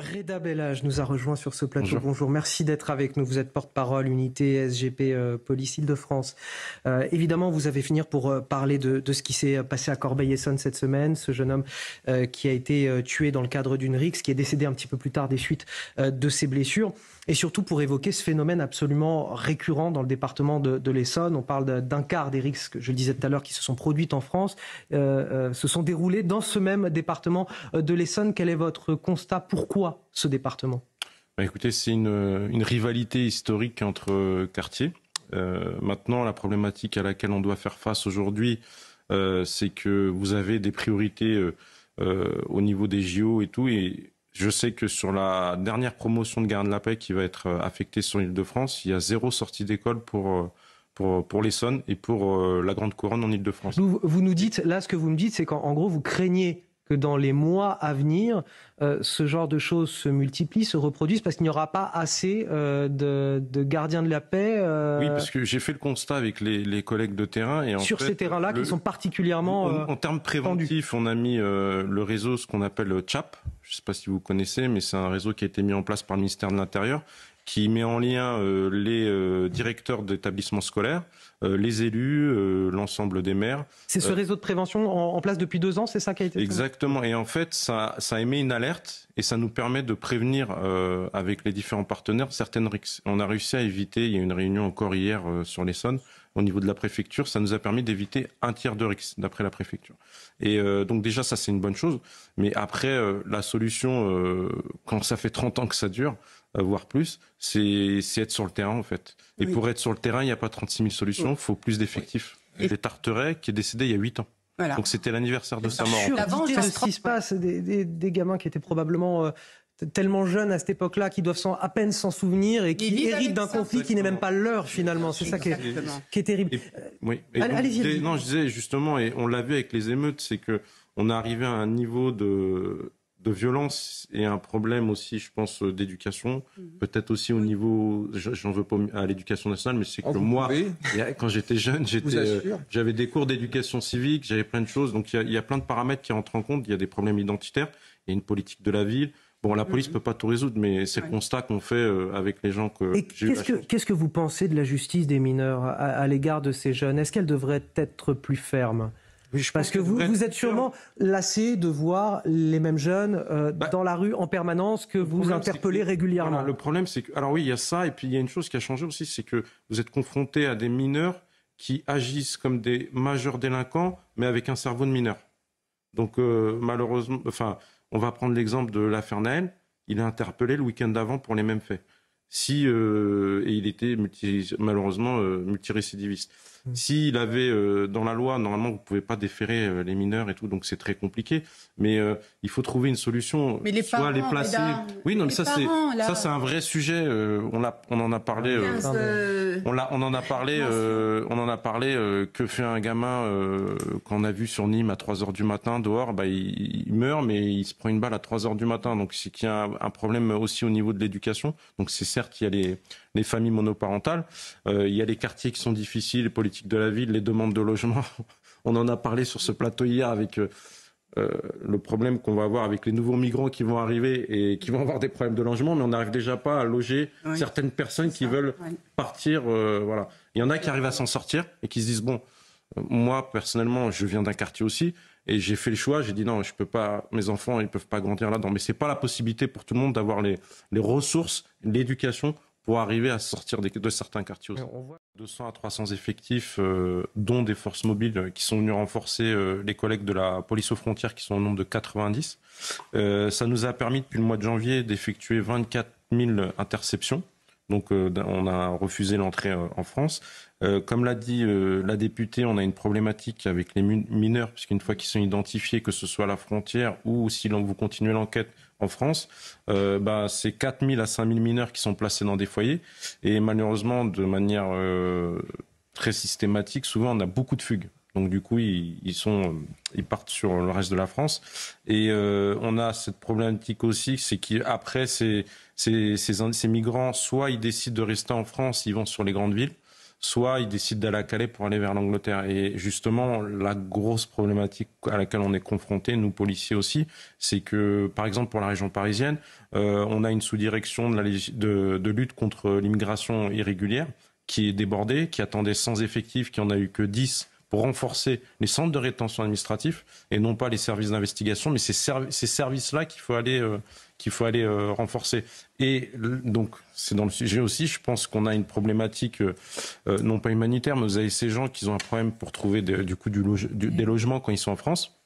Reda Bellage nous a rejoint sur ce plateau. Bonjour, merci d'être avec nous. Vous êtes porte-parole unité SGP euh, Police Île-de-France. Euh, évidemment, vous avez fini pour euh, parler de, ce qui s'est passé à Corbeil-Essonne cette semaine, ce jeune homme qui a été tué dans le cadre d'une rixe, qui est décédé un petit peu plus tard des suites de ses blessures, et surtout pour évoquer ce phénomène absolument récurrent dans le département de, l'Essonne. On parle d'un quart des rixes, que je le disais tout à l'heure, qui se sont produites en France, se sont déroulées dans ce même département de l'Essonne. Quel est votre constat Pourquoi ce département bah, Écoutez, c'est euh, une, rivalité historique entre euh, quartiers. Euh, maintenant, la problématique à laquelle on doit faire face aujourd'hui, c'est que vous avez des priorités au niveau des JO et tout. Et je sais que sur la dernière promotion de Garde de la Paix qui va être affectée sur l'île de France, il y a zéro sortie d'école pour pour, pour l'Essonne et pour la Grande Couronne en île de france vous, nous dites, là, ce que vous me dites, c'est qu'en gros, vous craignez que dans les mois à venir, euh, ce genre de choses se multiplient, se reproduisent, parce qu'il n'y aura pas assez euh, de, de, gardiens de la paix. Euh, oui, parce que j'ai fait le constat avec les, les, collègues de terrain. Et en Sur ces terrains-là qui sont particulièrement. en, termes préventifs, on a mis le réseau, ce qu'on appelle CHAP. Je ne sais pas si vous connaissez, mais c'est un réseau qui a été mis en place par le ministère de l'Intérieur qui met en lien euh, les euh, directeurs d'établissements scolaires, euh, les élus, l'ensemble des maires. C'est ce réseau de prévention en, place depuis deux ans, c'est ça qui a été Exactement. Et en fait, ça, ça émet une alerte et ça nous permet de prévenir euh, avec les différents partenaires certaines risques. On a réussi à éviter, il y a une réunion encore hier euh, sur l'Essonne, au niveau de la préfecture, ça nous a permis d'éviter un tiers de risques d'après la préfecture. Et euh, donc déjà ça c'est une bonne chose, mais après euh, la solution, quand ça fait 30 ans que ça dure, voire plus, c'est être sur le terrain en fait. Et pour être sur le terrain, il n'y a pas 36 000 solutions, il faut plus d'effectifs. Et J'ai qui est décédé il y a 8 ans. Donc c'était l'anniversaire de sa mort. Avant, de ce qui se passe, des, des, gamins qui étaient probablement euh, tellement jeunes à cette époque-là, qui doivent à peine s'en souvenir et qui héritent d'un conflit qui n'est même pas leur finalement. C'est ça qui est, terrible. Euh, oui. Et non, je disais justement, et on l'a vu avec les émeutes, c'est que on est arrivé à un niveau de de violence et un problème aussi, je pense, euh, d'éducation. Mhm. Peut-être aussi au niveau, j'en veux pas à l'éducation nationale, mais c'est ah, que moi, quand j'étais jeune, j'étais, euh, j'avais des cours d'éducation civique, j'avais plein de choses. Donc il y, a plein de paramètres qui rentrent en compte. Il y a des problèmes identitaires, il y a une politique de la ville. Bon, la police ne mhm. peut pas tout résoudre, mais c'est le constat qu'on fait euh, avec les gens que. Qu'est-ce que, qu'est-ce que vous pensez de la justice des mineurs à l'égard de ces jeunes Est-ce qu'elle devrait être plus ferme parce que, vous, vous êtes sûrement lassé de voir les mêmes jeunes euh, bah, dans la rue en permanence que vous interpellez régulièrement. le problème, c'est que. Alors oui, il y a ça, et puis il y a une chose qui a changé aussi, c'est que vous êtes confronté à des mineurs qui agissent comme des majeurs délinquants, mais avec un cerveau de mineur. Donc euh, malheureusement, enfin, on va prendre l'exemple de l'affaire Il est interpellé le week-end d'avant pour les mêmes faits si euh, et il était malheureusement euh, multirécidiviste. Mmh. S'il avait euh, dans la loi, normalement, vous pouvez pas déférer euh, les mineurs et tout, donc c'est très compliqué. Mais euh, il faut trouver une solution, mais les soit les placer. oui, non, mais ça c'est ça c'est un vrai sujet. on l'a, on en a parlé. on l'a, on en a parlé. on en a parlé. que fait un gamin qu'on a vu sur Nîmes à 3 heures du matin dehors Bah, il, meurt, mais il se prend une balle à 3 heures du matin. Donc c'est qu'il y a un, problème aussi au niveau de l'éducation. Donc c'est qu'il y a les, familles monoparentales, euh, il y a les quartiers qui sont difficiles, les politiques de la ville, les demandes de logement. On en a parlé sur ce plateau hier avec euh, euh, le problème qu'on va avoir avec les nouveaux migrants qui vont arriver et qui vont avoir des problèmes de logement, mais on n'arrive déjà pas à loger certaines personnes qui veulent partir. voilà. Il y en a qui arrivent à s'en sortir et qui se disent, bon, moi personnellement, je viens d'un quartier aussi, et j'ai fait le choix, j'ai dit non, je peux pas, mes enfants, ils peuvent pas grandir là-dedans. Mais c'est pas la possibilité pour tout le monde d'avoir les, les ressources, l'éducation pour arriver à sortir de certains quartiers. On voit... 200 à 300 effectifs, euh, dont des forces mobiles euh, qui sont venues renforcer euh, les collègues de la police aux frontières qui sont au nombre de 90. Euh, ça nous a permis depuis le mois de janvier d'effectuer 24 000 interceptions. Donc euh, on a refusé l'entrée euh, en France. Euh, comme l'a dit la députée, on a une problématique avec les mineurs, puisqu'une fois qu'ils sont identifiés, que ce soit à la frontière ou si vous continuez l'enquête en France, bah, c'est 4 à 5 000 mineurs qui sont placés dans des foyers. Et malheureusement, de manière très systématique, souvent on a beaucoup de fugues. Donc du coup, ils, sont, euh, ils partent sur le reste de la France. Et euh, on a cette problématique aussi, c'est qu'après, ces, ces, ces, ces migrants, soit ils décident de rester en France, ils vont sur les grandes villes, soit ils décident d'aller à Calais pour aller vers l'Angleterre. Et justement, la grosse problématique à laquelle on est confronté, nous policiers aussi, c'est que, par exemple, pour la région parisienne, euh, on a une sous-direction de, de, de lutte contre l'immigration irrégulière qui est débordée, qui attendait sans effectifs, qui en a eu que 10 renforcer les centres de rétention administratifs et non pas les services d'investigation, mais ces, services-là qu'il faut aller, euh, qu'il faut aller euh, renforcer. Et donc, c'est dans le sujet aussi, je pense qu'on a une problématique, euh, non pas humanitaire, mais vous avez ces gens qui ont un problème pour trouver du coup du des logements quand ils sont en France.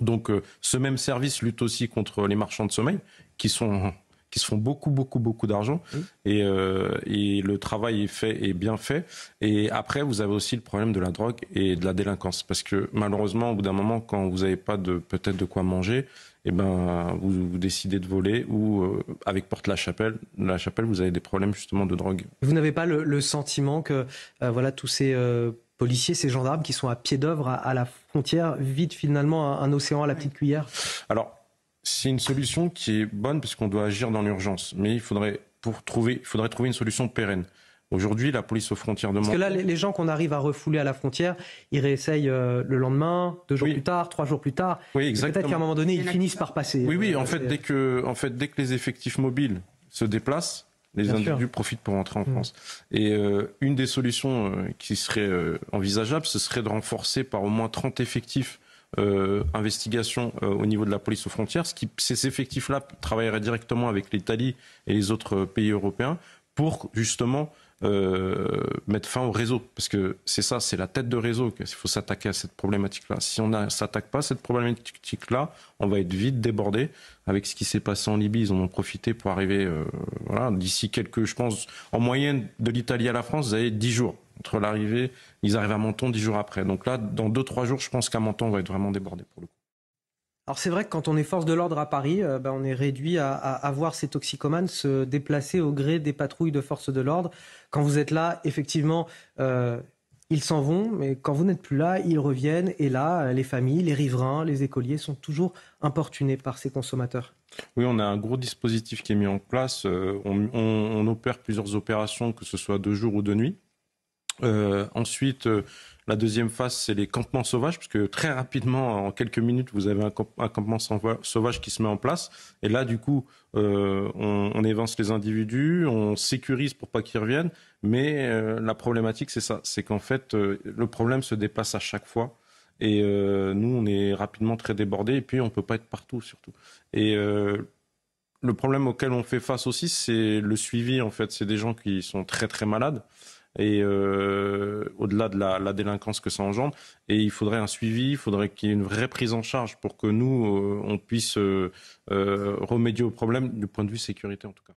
Donc, ce même service lutte aussi contre les marchands de sommeil qui sont qui se font beaucoup, beaucoup, beaucoup d'argent. Et, euh, et, le travail est fait et bien fait. Et après, vous avez aussi le problème de la drogue et de la délinquance. Parce que malheureusement, au bout d'un moment, quand vous n'avez pas de peut-être de quoi manger, et eh ben, vous, décidez de voler ou euh, avec Porte-la-Chapelle, la Chapelle, vous avez des problèmes justement de drogue. Vous n'avez pas le, sentiment que euh, voilà tous ces policiers, ces gendarmes qui sont à pied d'œuvre à, la frontière vident finalement un, un, océan à la petite cuillère Alors, c'est une solution qui est bonne parce qu'on doit agir dans l'urgence. Mais il faudrait, pour trouver, faudrait trouver une solution pérenne. Aujourd'hui, la police aux frontières de Parce que là, les gens qu'on arrive à refouler à la frontière, ils réessayent euh, le lendemain, deux jours plus tard, trois jours plus tard. Oui, exactement. Peut-être qu'à un moment donné, ils finissent par passer. Oui, oui. Euh, en fait, dès que, en fait, dès que les effectifs mobiles se déplacent, les individus profitent pour entrer en mm. France. Et euh, une des solutions qui serait envisageable, ce serait de renforcer par au moins 30 effectifs euh, investigation euh, au niveau de la police aux frontières, ce qui, ces effectifs-là travailleraient directement avec l'Italie et les autres euh, pays européens pour justement mettre fin au réseau. Parce que c'est ça, c'est la tête de réseau qu'il faut s'attaquer à cette problématique-là. Si on ne s'attaque pas à cette problématique-là, on va être vite débordé. Avec ce qui s'est passé en Libye, ils en ont profité pour arriver, d'ici quelques, je pense, en moyenne de l'Italie à la France, vous avez 10 jours entre l'arrivée, ils arrivent à Menton dix jours après. Donc là, dans deux, trois jours, je pense qu'à Menton, on va être vraiment débordé pour le coup. Alors c'est vrai que quand on est force de l'ordre à Paris, euh, ben, on est réduit à, à, voir ces toxicomanes se déplacer au gré des patrouilles de force de l'ordre. Quand vous êtes là, effectivement, euh, ils s'en vont, mais quand vous n'êtes plus là, ils reviennent. Et là, euh, les familles, les riverains, les écoliers sont toujours importunés par ces consommateurs. Oui, on a un gros dispositif qui est mis en place. on, on opère plusieurs opérations, que ce soit de jour ou de nuit. Euh, ensuite, euh, la deuxième phase, c'est les campements sauvages, parce que très rapidement, en quelques minutes, vous avez un, campement sauvage qui se met en place. Et là, du coup, euh, on, on, évance les individus, on sécurise pour pas qu'ils reviennent. Mais la problématique, c'est ça, c'est qu'en fait, le problème se dépasse à chaque fois. Et nous, on est rapidement très débordés, et puis on peut pas être partout, surtout. Et le problème auquel on fait face aussi, c'est le suivi, en fait. C'est des gens qui sont très, très malades et euh, au-delà de la, délinquance que ça engendre. Et il faudrait un suivi, il faudrait qu'il y ait une vraie prise en charge pour que nous, euh, on puisse euh, remédier au problème du point de vue sécurité en tout cas.